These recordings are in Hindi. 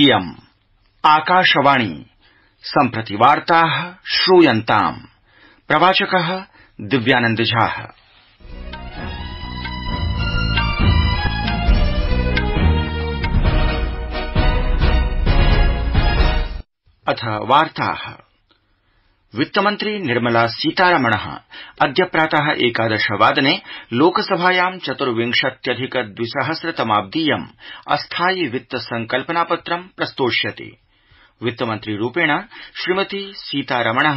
इयम् आकाशवाणी सम्प्रति वार्ता श्रूयन्ताम् प्रवाचक दिव्यानन्द झा अथ वार्ताः वित्तमन्त्री निर्मला सीतारमण अद्य प्रात एकादश वादने लोकसभायां चतुर्विंशत्यधिक द्विसहस्रतमाब्दीयम् अस्थायि वित्त संकल्पनापत्रं प्रस्तोष्यति वित्तमन्त्री रूपेण श्रीमती सीतारमण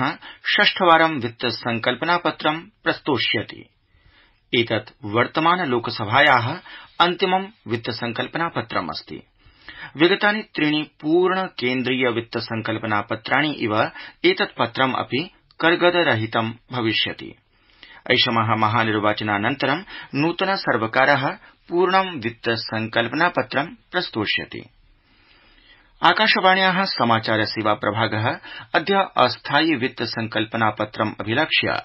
षष्ठवारं वित्त संकल्पनापत्रं प्रस्तोष्यति एतत् वर्तमान लोकसभाया अन्तिमं वित्त संकल्पनापत्रमस्ति विगतानि त्रीणि पूर्ण केन्द्रीय वित्त संकल्पना पत्राणि इव एतत् पत्रम् अपि करगतरहितं भविष्यति ऐषम महानिर्वाचनानन्तरं नूतन सर्वकार पूर्ण वित्त संकल्पना पत्रं प्रस्तोष्यति आकाशवाण्या समाचार सेवा प्रभाग अद्य अस्थायि वित्त संकल्पना पत्रम् अभिलक्ष्य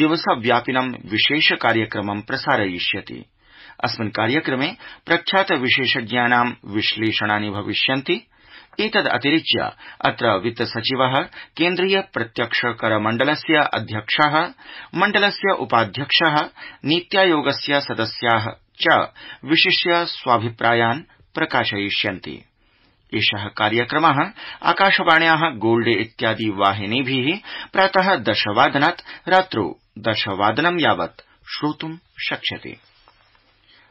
दिवसव्यापिनं विशेष कार्यक्रमं प्रसारयिष्यति अस्मिन् कार्यक्रमे प्रख्यात विशेषज्ञानां विश्लेषणानि भविष्यन्ति एतदतिरिच्य अत्र वित्त सचिव केन्द्रीय प्रत्यक्ष कर मण्डलस्य अध्यक्ष मण्डलस्य उपाध्यक्ष नीत्यायोगस्य सदस्या च विशिष्य स्वाभिप्रायान् प्रकाशयिष्यन्ति एष कार्यक्रम आकाशवाण्या गोल्डे इत्यादि वाहिनीभि प्रात दशवादनात् रात्रौ दशवादनं यावत् श्रोतुं शक्ष्यता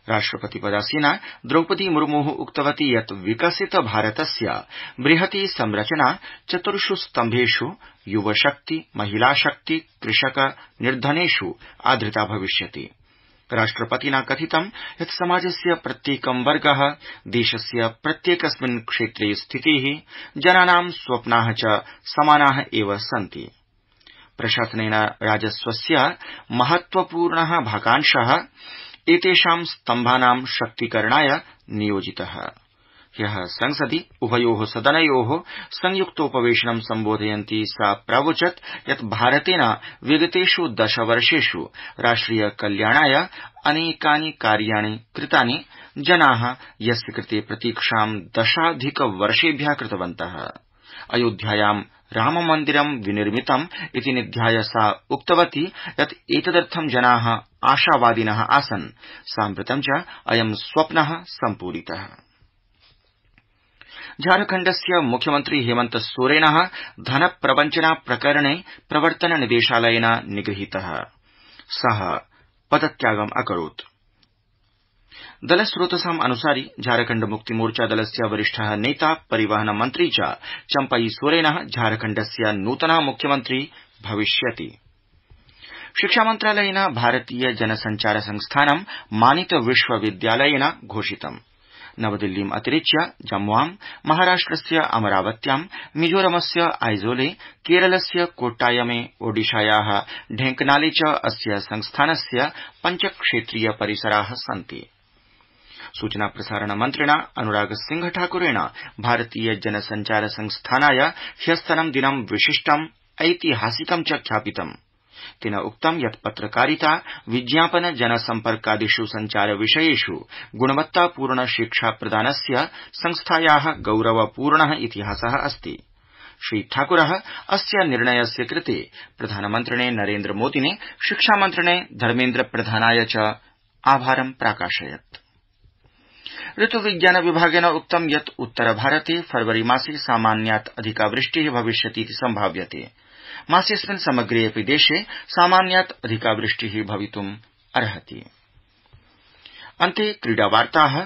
राष्ट्रपति राष्ट्रपतिपदस्य द्रौपदी मुर्मू उक्तवती यत् विकसित भारतस्य बृहती संरचना चतुर्ष् स्तम्भेष् युवशक्ति महिलाशक्ति कृषक निर्धनेष् आधृता भविष्यति राष्ट्रपतिना कथितं यत् समाजस्य प्रत्येकं वर्ग देशस्य प्रत्येकस्मिन् क्षेत्रे स्थिति जनानां स्वप्ना च समाना एव सन्ति प्रशासनेन राजस्वस्य महत्वपूर्ण भागांश एतेषां स्तम्भानां शक्तीकरणाय नियोजितः ह्यः संसदि उभयोः सदनयोः संयुक्तोपवेशनं सम्बोधयन्ती सा प्रावोचत् यत् भारतेन विगतेष् दशवर्षेष् राष्ट्रिय कल्याणाय अनेकानि कार्याणि कृतानि जनाः यस्य कृते प्रतीक्षां दशाधिक कृतवन्तः अयोध्यायां राममन्दिरं विनिर्मितम् इति निध्याय सा उक्तवती यत् एतदर्थं जना आशावादिन आसन् साम्प्रतं च अयं स्वप्न सम्पूरित झारखण्डस्य मुख्यमन्त्री हेमन्त सोरेन धनप्रवञ्चना प्रकरणे प्रवर्तन निदेशालयेन निगृहीत स पदत्यागम् अकरोत् दलस्रोतसाम् अनुसारि झारखण्ड मुक्ति मोर्चा दलस्य वरिष्ठ नेता परिवहन मन्त्री च चम्पई सोरेन झारखण्डस्य नूतना मुख्यमन्त्री भविष्यति शिक्षामन्त्रालयेन भारतीय जनसंचार संस्थानं मानित विश्वविद्यालयेन घोषितम् नवदिल्लीम् अतिरिच्य जम्वां महाराष्ट्रस्य अमरावत्यां मिजोरमस्य आइजोले केरलस्य कोट्टायमे ओडिशाया ढेंकनाले च अस्य संस्थानस्य पञ्चक्षेत्रीय परिसरा सन्ति सूचना प्रसारण मन्त्रिणा अनुराग सिंह ठाकुरेण भारतीय जन सञ्चार संस्थानाय ह्यस्तनं दिनं विशिष्टम् ऐतिहासिकं च ख्यापितम् तेन उक्तं यत् पत्रकारिता विज्ञापन जनसम्पर्कादिष् सञ्चार विषयेष् गुणवत्तापूर्ण शिक्षाप्रदानस्य संस्थाया गौरवपूर्ण इतिहास अस्ति श्रीठाकुर अस्य निर्णयस्य कृते प्रधानमन्त्रिणे नरेन्द्रमोदिने शिक्षामन्त्रिणे धर्मेन्द्र प्रधानाय च आभारं प्राकाशयत् ऋतुविज्ञान विभागेन उक्तं यत् उत्तरभारते फरवरीमासे सामान्यात् अधिका वृष्टि भविष्यतीति सम्भाव्यते मासेऽस्मिन् समग्रेऽपि देशे सामान्यात् अधिका वृष्टि भवितुमर्हति अन्ते क्रीडावार्ताः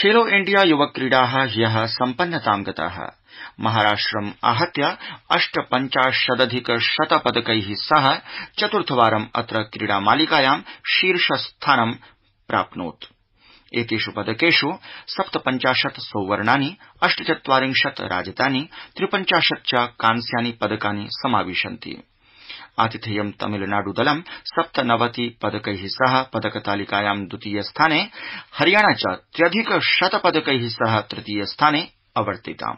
खेलो इण्डिया युवक्रीडाः ह्यः सम्पन्नतां गताः महाराष्ट्रम् आहत्य अष्टपञ्चाशदधिक शत पदकैः सह चतुर्थवारम् अत्र क्रीडामालिकायां शीर्षस्थानं प्राप्नोत् एतेष् पदकेष् सप्तपञ्चाशत् सौवर्णानि अष्टचत्वारिंशत् राजतानि त्रिपञ्चाशत् च कांस्यानि पदकानि समाविशन्ति आतिथेयं तमिलनाडुदलं सप्तनवति पदकै सह पदकतालिकायां द्वितीय स्थाने हरियाणा च त्र्यधिक शत पदकै सह तृतीय स्थाने अवर्तिताम्